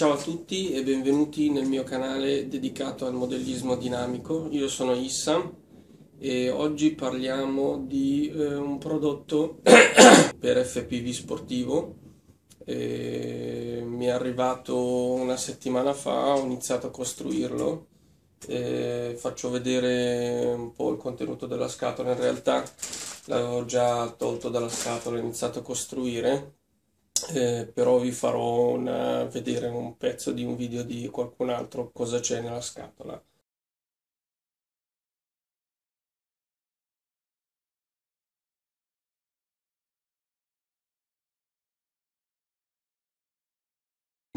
Ciao a tutti e benvenuti nel mio canale dedicato al modellismo dinamico. Io sono Issa e oggi parliamo di eh, un prodotto per FPV sportivo. E mi è arrivato una settimana fa, ho iniziato a costruirlo. E faccio vedere un po' il contenuto della scatola. In realtà l'avevo già tolto dalla scatola, ho iniziato a costruire eh, però vi farò una, eh, vedere un pezzo di un video di qualcun altro cosa c'è nella scatola.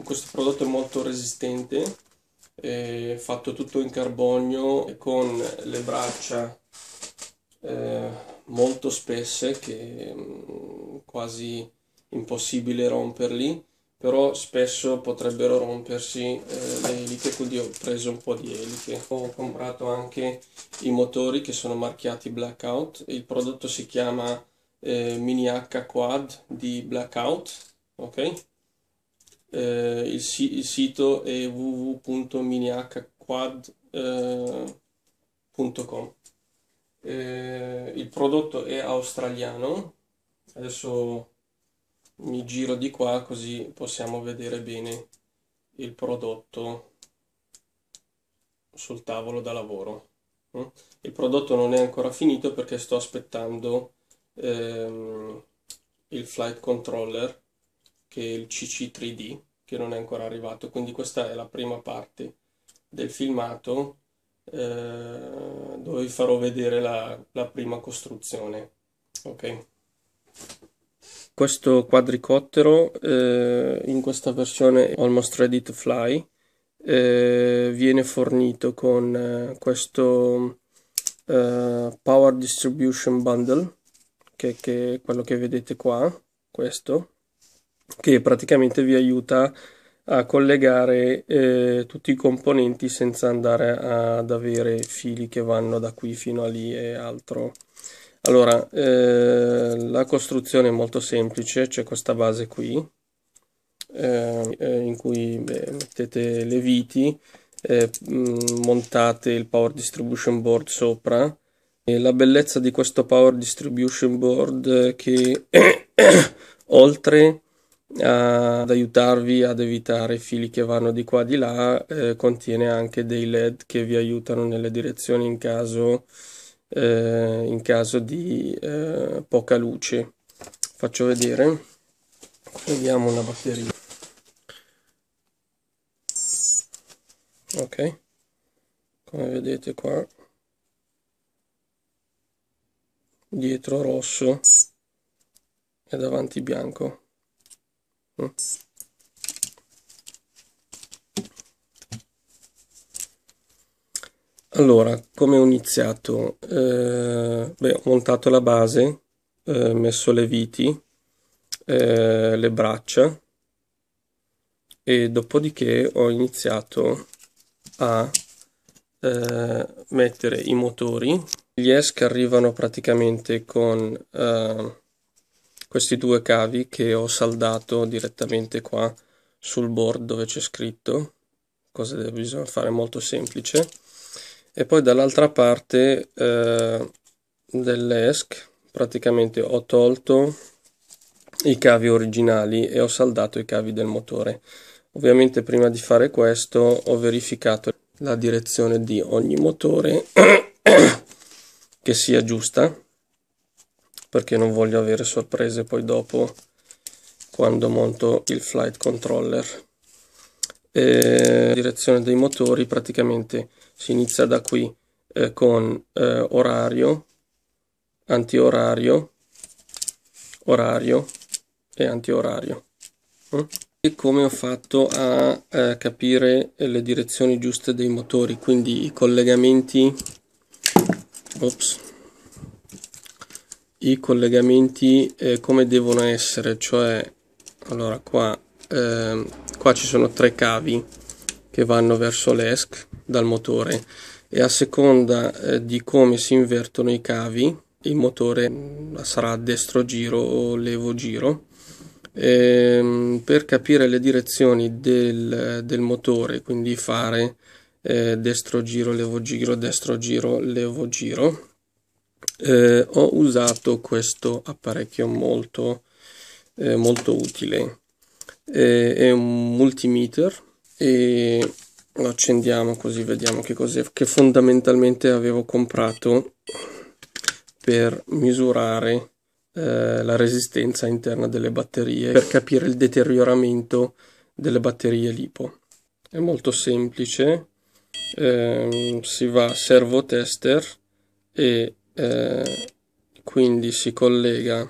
Questo prodotto è molto resistente, è fatto tutto in carbonio e con le braccia eh, molto spesse che mh, mm, quasi impossibile romperli, però spesso potrebbero rompersi eh, le eliche, quindi ho preso un po' di eliche. Ho comprato anche i motori che sono marchiati Blackout, il prodotto si chiama eh, Mini H Quad di Blackout, ok? Eh, il, si il, sito è www.minihquad.com eh, eh, il prodotto è australiano, adesso mi giro di qua così possiamo vedere bene il prodotto sul tavolo da lavoro mm? il prodotto non è ancora finito perché sto aspettando ehm, il flight controller che è il CC3D che non è ancora arrivato quindi questa è la prima parte del filmato eh, dove vi farò vedere la, la prima costruzione ok questo quadricottero eh, in questa versione Almost Ready to Fly eh, viene fornito con eh, questo eh, Power Distribution Bundle che, che, è quello che vedete qua, questo, che praticamente vi aiuta a collegare eh, tutti i componenti senza andare ad avere fili che vanno da qui fino a lì e altro. Allora, eh, la costruzione è molto semplice, c'è questa base qui, eh, eh in cui beh, mettete le viti, eh, mm, montate il Power Distribution Board sopra, e la bellezza di questo Power Distribution Board è che oltre ad aiutarvi ad evitare fili che vanno di qua e di là, eh, contiene anche dei LED che vi aiutano nelle direzioni in caso eh, in caso di eh, poca luce. Faccio vedere. Vediamo la batteria. Ok. Come vedete qua dietro rosso e davanti bianco. Mm. Allora, come ho iniziato? Eh, beh, ho montato la base, eh, messo le viti, eh, le braccia e dopodiché ho iniziato a eh, mettere i motori. Gli ESC arrivano praticamente con eh, questi due cavi che ho saldato direttamente qua sul board dove c'è scritto, cosa che bisogna fare molto semplice e poi dall'altra parte eh, dell'ESC praticamente ho tolto i cavi originali e ho saldato i cavi del motore ovviamente prima di fare questo ho verificato la direzione di ogni motore che sia giusta perché non voglio avere sorprese poi dopo quando monto il flight controller e direzione dei motori praticamente si inizia da qui eh, con eh, orario, antiorario, orario e antiorario. Eh? E come ho fatto a eh, capire le direzioni giuste dei motori, quindi i collegamenti, ops, i collegamenti eh, come devono essere, cioè, allora qua, ehm, qua ci sono tre cavi che vanno verso l'ESC, dal motore e a seconda eh, di come si invertono i cavi il motore mm, sarà a destro giro o levo giro. E, ehm, per capire le direzioni del, del motore, quindi fare eh, destro giro, levo giro, destro giro, levo giro, eh, ho usato questo apparecchio molto, eh, molto utile. Eh, è un multimeter e lo accendiamo così vediamo che cos'è che fondamentalmente avevo comprato per misurare eh, la resistenza interna delle batterie per capire il deterioramento delle batterie lipo è molto semplice eh, si va servo tester e eh, quindi si collega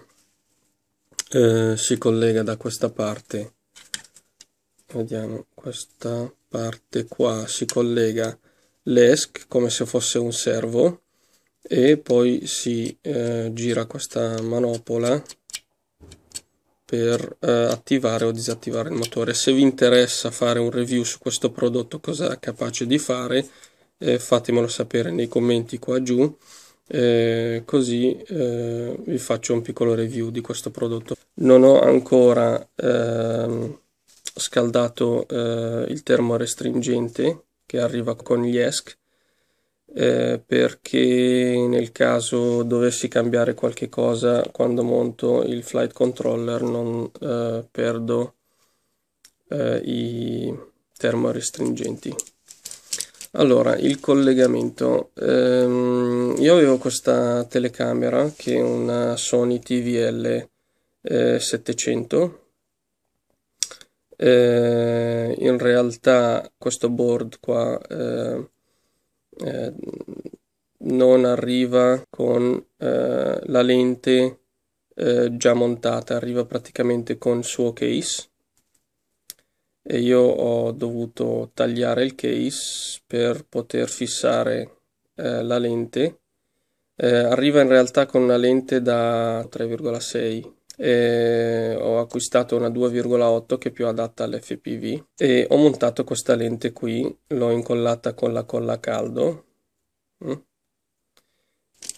eh, si collega da questa parte vediamo questa parte qua si collega l'ESC come se fosse un servo e poi si eh, gira questa manopola per eh, attivare o disattivare il motore. Se vi interessa fare un review su questo prodotto, cosa è capace di fare, eh, fatemelo sapere nei commenti qua giù. Eh, così eh, vi faccio un piccolo review di questo prodotto non ho ancora ehm, scaldato eh, il termorestringente che arriva con gli ESC eh, perché nel caso dovessi cambiare qualche cosa quando monto il flight controller non eh, perdo eh, i termorestringenti allora il collegamento ehm, io avevo questa telecamera che è una Sony TVL 700 eh, eh, in realtà questo board qua eh, eh, non arriva con eh, la lente eh, già montata, arriva praticamente con il suo case e io ho dovuto tagliare il case per poter fissare eh, la lente. arriva in realtà con una lente da 3,6 eh, ho acquistato una 2,8 che è più adatta all'FPV e ho montato questa lente qui, l'ho incollata con la colla a caldo. Mm.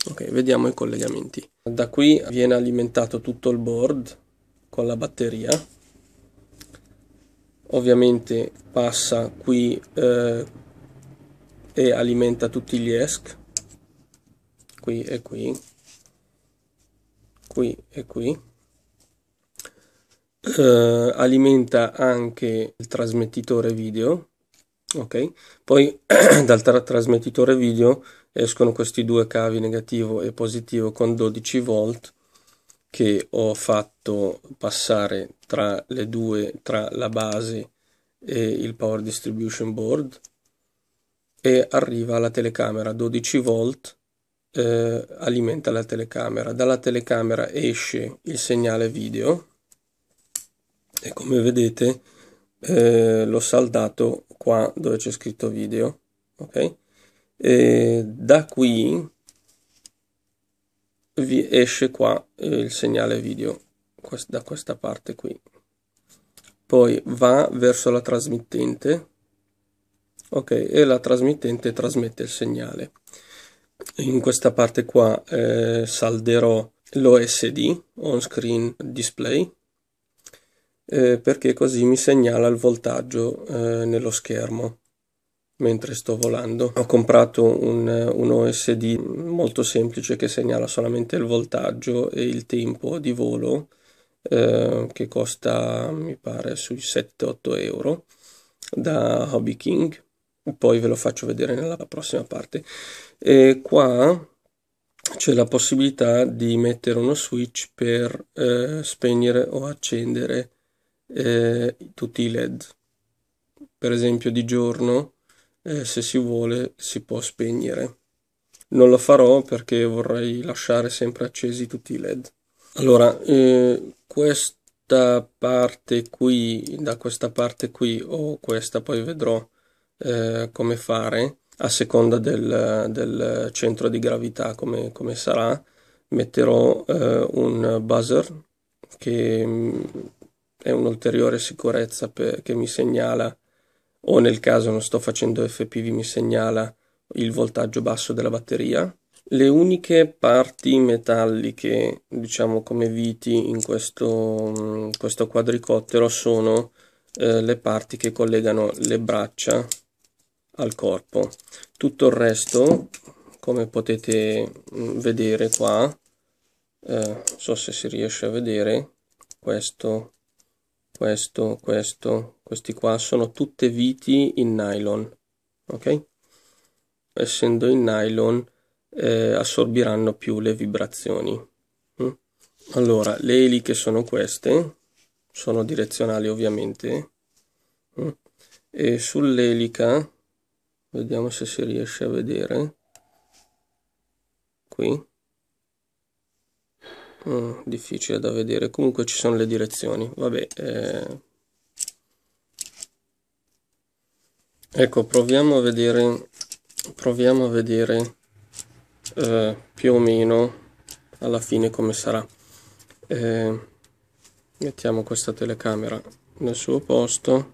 Ok, vediamo i collegamenti. Da qui viene alimentato tutto il board con la batteria. Ovviamente passa qui eh, e alimenta tutti gli ESC, qui e qui, qui e qui eh, alimenta anche il trasmettitore video, ok? Poi dal tra trasmettitore video escono questi due cavi negativo e positivo con 12 volt che ho fatto passare tra le due, tra la base e il power distribution board e arriva alla telecamera 12 volt eh, alimenta la telecamera dalla telecamera esce il segnale video e come vedete eh, l'ho saldato qua dove c'è scritto video ok e da qui vi esce qua eh, il segnale video da questa parte qui poi va verso la trasmittente ok e la trasmittente trasmette il segnale in questa parte qua eh, salderò l'OSD on screen display eh, perché così mi segnala il voltaggio eh, nello schermo mentre sto volando. Ho comprato un, un, OSD molto semplice che segnala solamente il voltaggio e il tempo di volo eh, che costa mi pare sui 7-8 euro da Hobby King poi ve lo faccio vedere nella prossima parte e qua c'è la possibilità di mettere uno switch per eh, spegnere o accendere eh, tutti i LED. Per esempio di giorno, eh, se si vuole, si può spegnere. Non lo farò perché vorrei lasciare sempre accesi tutti i LED. Allora, eh, questa parte qui, da questa parte qui o questa, poi vedrò eh, come fare a seconda del, del, centro di gravità come, come sarà metterò eh, un buzzer che mm, è un'ulteriore sicurezza per, che mi segnala, o nel caso non sto facendo FPV, mi segnala il voltaggio basso della batteria. Le uniche parti metalliche, diciamo come viti in questo, mm, questo quadricottero, sono eh, le parti che collegano le braccia al corpo. Tutto il resto, come potete mm, vedere qua, eh, non so se si riesce a vedere, questo questo, questo, questi qua sono tutte viti in nylon, ok? Essendo in nylon eh, assorbiranno più le vibrazioni. Mm? Allora, le eliche sono queste, sono direzionali ovviamente, mm? e sull'elica, vediamo se si riesce a vedere, qui, mm, difficile da vedere comunque ci sono le direzioni vabbè eh. ecco proviamo a vedere proviamo a vedere eh, più o meno alla fine come sarà eh, mettiamo questa telecamera nel suo posto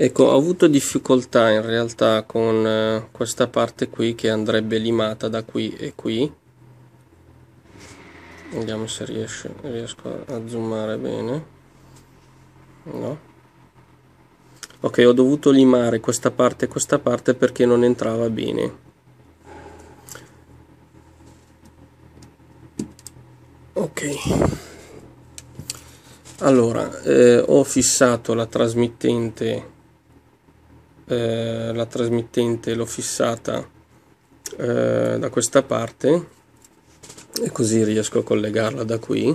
Ecco, ho avuto difficoltà in realtà con eh, questa parte qui che andrebbe limata da qui e qui. Vediamo se riesce, riesco a zoomare bene. No. Ok, ho dovuto limare questa parte e questa parte perché non entrava bene. Ok. Allora, eh, ho fissato la trasmittente eh, la trasmittente l'ho fissata eh, da questa parte e così riesco a collegarla da qui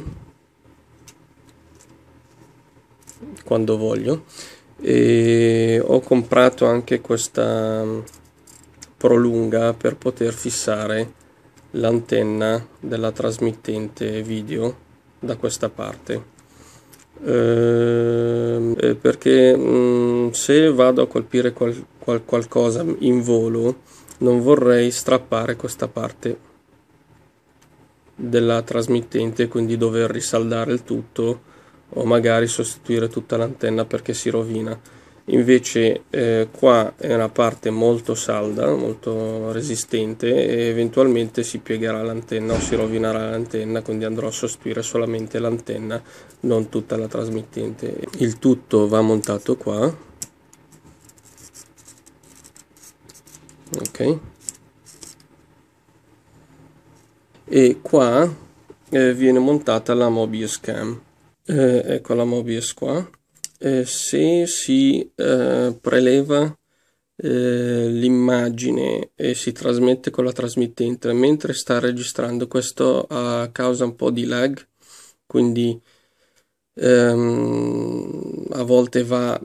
quando voglio e ho comprato anche questa mm, prolunga per poter fissare l'antenna della trasmittente video da questa parte Ehm, eh, perché mh, mm, se vado a colpire qual, qual, qualcosa in volo non vorrei strappare questa parte della trasmittente quindi dover risaldare il tutto o magari sostituire tutta l'antenna perché si rovina invece eh, qua è una parte molto salda molto resistente e eventualmente si piegherà l'antenna o si rovinerà l'antenna quindi andrò a sostituire solamente l'antenna non tutta la trasmittente il tutto va montato qua ok e qua eh, viene montata la Mobius Cam eh, ecco la Mobius qua eh, se si eh, preleva eh, l'immagine e si trasmette con la trasmittente mentre sta registrando, questo causa un po' di lag, quindi ehm, a volte va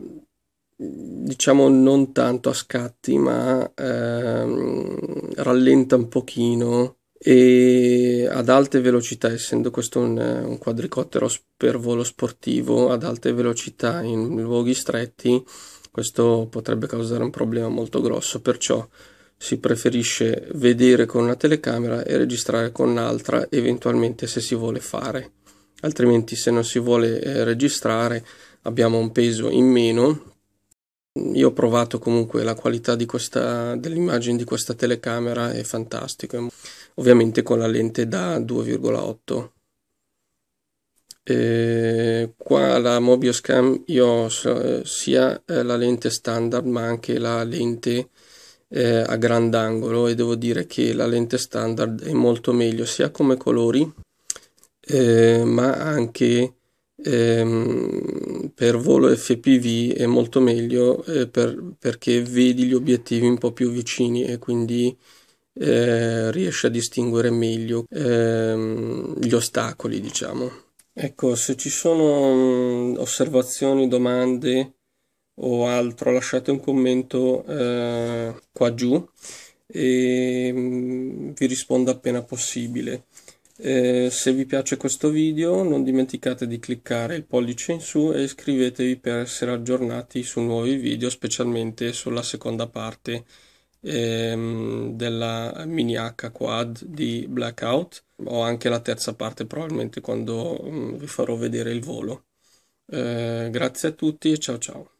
diciamo non tanto a scatti ma ehm, rallenta un pochino e ad alte velocità, essendo questo un, un quadricottero per volo sportivo, ad alte velocità in luoghi stretti, questo potrebbe causare un problema molto grosso, perciò si preferisce vedere con una telecamera e registrare con un'altra, eventualmente se si vuole fare. Altrimenti se non si vuole eh, registrare abbiamo un peso in meno. Io ho provato comunque la qualità dell'immagine di questa telecamera, è fantastico ovviamente con la lente da 2,8. Eh, qua la Mobius Cam io ho eh, sia eh, la lente standard ma anche la lente eh, a grandangolo e devo dire che la lente standard è molto meglio sia come colori ma anche ehm, per volo FPV è molto meglio per, perché vedi gli obiettivi un po' più vicini e quindi eh, riesce a distinguere meglio ehm, gli ostacoli, diciamo. Ecco, se ci sono mm, osservazioni, domande o altro, lasciate un commento eh, qua giù e mh, mm, vi rispondo appena possibile. Eh, se vi piace questo video non dimenticate di cliccare il pollice in su e iscrivetevi per essere aggiornati su nuovi video, specialmente sulla seconda parte ehm, della mini H quad di Blackout. Ho anche la terza parte probabilmente quando mm, vi farò vedere il volo. Eh, grazie a tutti e ciao ciao.